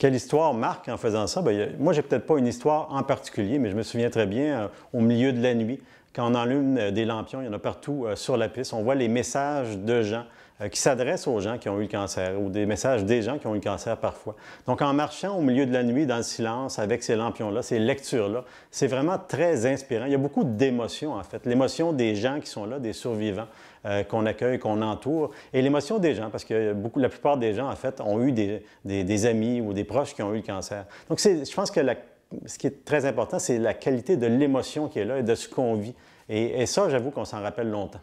Quelle histoire marque en faisant ça? Moi, ben, moi, j'ai peut-être pas une histoire en particulier, mais je me souviens très bien euh, au milieu de la nuit, quand on allume euh, des lampions, il y en a partout euh, sur la piste, on voit les messages de gens euh, qui s'adressent aux gens qui ont eu le cancer ou des messages des gens qui ont eu le cancer parfois. Donc, en marchant au milieu de la nuit, dans le silence, avec ces lampions-là, ces lectures-là, c'est vraiment très inspirant. Il y a beaucoup d'émotions, en fait. L'émotion des gens qui sont là, des survivants euh, qu'on accueille, qu'on entoure, et l'émotion des gens, parce que beaucoup, la plupart des gens, en fait, ont eu des, amis ou des proches qui ont eu le cancer. Donc, je pense que ce qui est très important, c'est la qualité de l'émotion qui est là et de ce qu'on vit. et ça, j'avoue qu'on s'en rappelle longtemps.